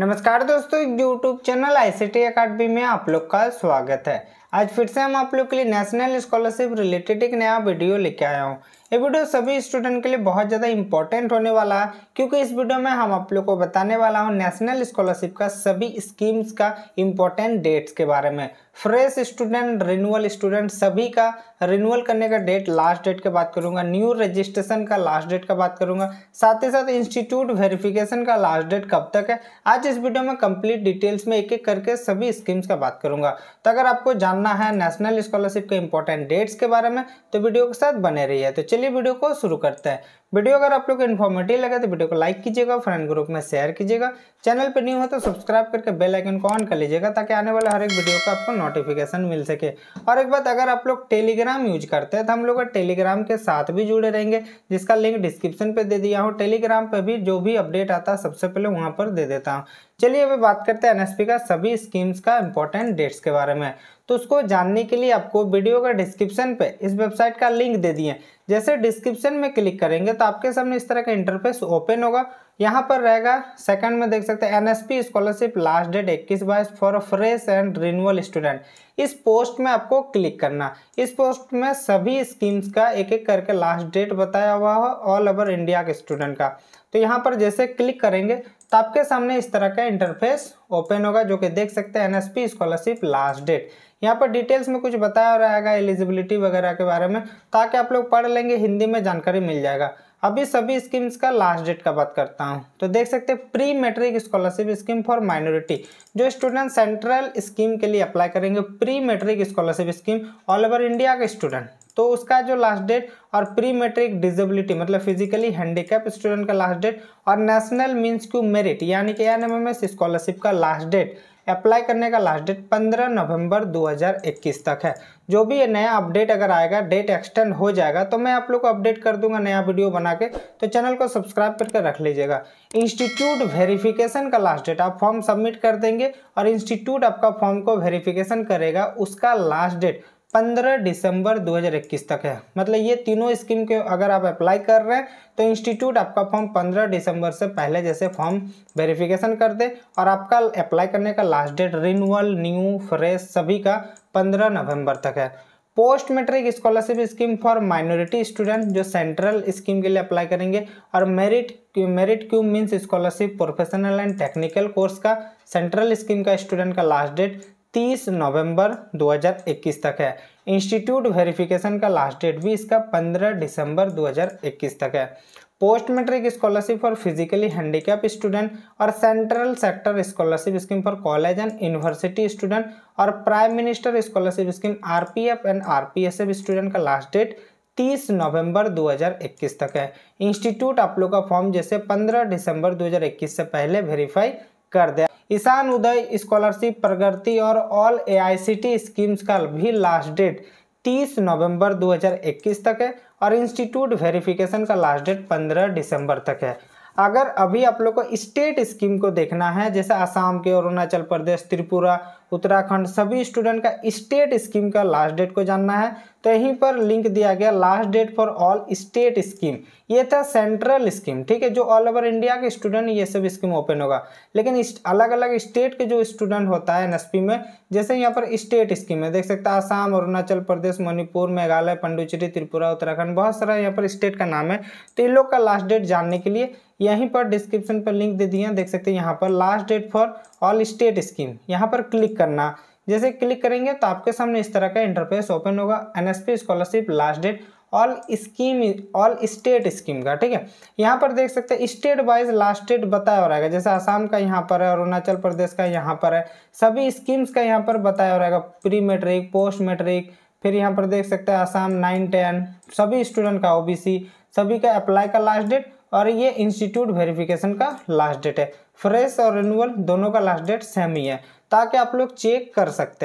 नमस्कार दोस्तों YouTube channel ICT academy में आप लोग का स्वागत है आज फिर से हम आप लोग के लिए नेशनल स्कॉलरशिप रिलेटेड एक नया वीडियो लेके आया हूँ ये वीडियो सभी स्टूडेंट के लिए बहुत ज़्यादा इंपॉर्टेंट होने वाला है क्योंकि इस वीडियो में हम आप लोग को बताने वाला हूँ नेशनल स्कॉलरशिप का सभी स्कीम्स का इंपॉर्टेंट डेट्स के बारे में फ्रेश स्टूडेंट रिन्यूअल स्टूडेंट सभी का रिन्यूअल करने का डेट लास्ट डेट की बात करूंगा न्यू रजिस्ट्रेशन का लास्ट डेट का बात करूंगा साथ ही साथ इंस्टीट्यूट वेरिफिकेशन का लास्ट डेट कब तक है आज इस वीडियो में कंप्लीट डिटेल्स में एक एक करके सभी स्कीम्स का बात करूंगा तो अगर आपको जानना है नेशनल स्कॉलरशिप के इंपॉर्टेंट डेट्स के बारे में तो वीडियो के साथ बने रही है तो चलिए चलिए वीडियो को शुरू करते हैं वीडियो अगर आप लोग को इन्फॉर्मेटिव लगे तो वीडियो को लाइक कीजिएगा फ्रेंड ग्रुप में शेयर कीजिएगा चैनल पर न्यू हो तो सब्सक्राइब करके बेल आइकन को ऑन कर लीजिएगा ताकि आने वाले हर एक वीडियो का आपको नोटिफिकेशन मिल सके और एक बात अगर आप लोग टेलीग्राम यूज करते हैं तो हम लोग टेलीग्राम के साथ भी जुड़े रहेंगे जिसका लिंक डिस्क्रिप्शन पर दे दिया हूँ टेलीग्राम पर भी जो भी अपडेट आता है सबसे पहले वहाँ पर दे देता हूँ चलिए अभी बात करते हैं एन का सभी स्कीम्स का इंपॉर्टेंट डेट्स के बारे में तो उसको जानने के लिए आपको वीडियो का डिस्क्रिप्शन पे इस वेबसाइट का लिंक दे दिए जैसे डिस्क्रिप्शन में क्लिक करेंगे तो तो आपके सामने इस तरह का इंटरफेस ओपन होगा यहाँ पर रहेगा सेकंड में देख सकते हैं एनएसपी स्कॉलरशिप लास्ट डेट इक्कीस बाईस for fresh and renewal student इस पोस्ट में आपको क्लिक करना इस पोस्ट में सभी स्कीम्स का एक एक करके लास्ट डेट बताया हुआ है ऑल ओवर इंडिया के स्टूडेंट का तो यहाँ पर जैसे क्लिक करेंगे तो आपके सामने इस तरह का इंटरफेस ओपन होगा जो कि देख सकते हैं एन स्कॉलरशिप लास्ट डेट यहाँ पर डिटेल्स में कुछ बताया रहेगा एलिजिबिलिटी वगैरह के बारे में ताकि आप लोग पढ़ लेंगे हिंदी में जानकारी मिल जाएगा अभी सभी स्कीम्स का लास्ट डेट का बात करता हूँ तो देख सकते हैं pre matric scholarship scheme for minority जो स्टूडेंट सेंट्रल स्कीम के लिए अप्लाई करेंगे pre matric scholarship scheme all over India के स्टूडेंट तो उसका जो लास्ट डेट और प्री मेट्रिक डिजेबिलिटी मतलब फिजिकली हैंडीकैप स्टूडेंट का लास्ट डेट और नेशनल मीन्स क्यू मेरिट यानी कि एन एम स्कॉलरशिप का लास्ट डेट अप्लाई करने का लास्ट डेट 15 नवंबर 2021 तक है जो भी ये नया अपडेट अगर आएगा डेट एक्सटेंड हो जाएगा तो मैं आप लोग को अपडेट कर दूंगा नया वीडियो बना के तो चैनल को सब्सक्राइब करके रख लीजिएगा इंस्टीट्यूट वेरिफिकेशन का लास्ट डेट आप फॉर्म सबमिट कर देंगे और इंस्टीट्यूट आपका फॉर्म को वेरिफिकेशन करेगा उसका लास्ट डेट पंद्रह दिसंबर 2021 तक है मतलब ये तीनों स्कीम के अगर आप अप्लाई कर रहे हैं तो इंस्टीट्यूट आपका फॉर्म पंद्रह दिसंबर से पहले जैसे फॉर्म वेरिफिकेशन कर दे और आपका अप्लाई करने का last date renewal new fresh सभी का पंद्रह नवंबर तक है post matric scholarship scheme for minority student जो सेंट्रल स्कीम के लिए अप्लाई करेंगे और merit merit Q means scholarship professional and technical course का सेंट्रल स्कीम का स्टूडेंट का लास्ट डेट 30 नवंबर 2021 तक है इंस्टीट्यूट वेरिफिकेशन का लास्ट डेट भी इसका 15 दिसंबर 2021 तक है post matric scholarship for physically handicap student और central sector scholarship scheme for college and university student और prime minister scholarship scheme F and F student का लास्ट डेट 30 नवंबर 2021 तक है इंस्टीट्यूट आप लोग का फॉर्म जैसे 15 दिसंबर 2021 से पहले वेरीफाई कर दिया किसान उदय स्कॉलरशिप प्रगति और ऑल एआईसीटी स्कीम्स का भी लास्ट डेट 30 नवंबर 2021 तक है और इंस्टीट्यूट वेरिफिकेशन का लास्ट डेट 15 दिसंबर तक है अगर अभी आप लोग को स्टेट स्कीम को देखना है जैसे आसाम के अरुणाचल प्रदेश त्रिपुरा उत्तराखंड सभी स्टूडेंट का स्टेट स्कीम का लास्ट डेट को जानना है तो यहीं पर लिंक दिया गया last date for all state scheme ये था सेंट्रल स्कीम ठीक है जो ऑल ओवर इंडिया के स्टूडेंट ये सब स्कीम ओपन होगा लेकिन इस अलग अलग स्टेट के जो स्टूडेंट होता है एनएसपी में जैसे यहाँ पर स्टेट स्कीम है देख सकते हैं आसाम अरुणाचल प्रदेश मणिपुर मेघालय पंडुचेरी त्रिपुरा उत्तराखंड बहुत सारा यहाँ पर स्टेट का नाम है तो इन लोग का लास्ट डेट जानने के लिए यहीं पर डिस्क्रिप्शन पर लिंक दे दिए देख सकते हैं यहाँ पर last date for all state scheme यहाँ पर क्लिक करना जैसे क्लिक करेंगे तो आपके सामने इस तरह का इंटरफेस ओपन होगा NSP scholarship last date all scheme all state scheme का ठीक है यहाँ पर देख सकते हैं स्टेट वाइज लास्ट डेट बताया हो रहा है जैसे आसाम का यहाँ पर है अरुणाचल प्रदेश का यहाँ पर है सभी स्कीम्स का यहाँ पर बताया हो रहेगा प्री मेट्रिक पोस्ट मेट्रिक फिर यहाँ पर देख सकते हैं आसाम नाइन टेन सभी स्टूडेंट का ओ सभी का अप्लाई का लास्ट डेट और ये इंस्टीट्यूट वेरिफिकेशन का लास्ट डेट है फ्रेश और रिन्यूअल दोनों का लास्ट डेट सेम ही है ताकि आप लोग चेक कर सकते हैं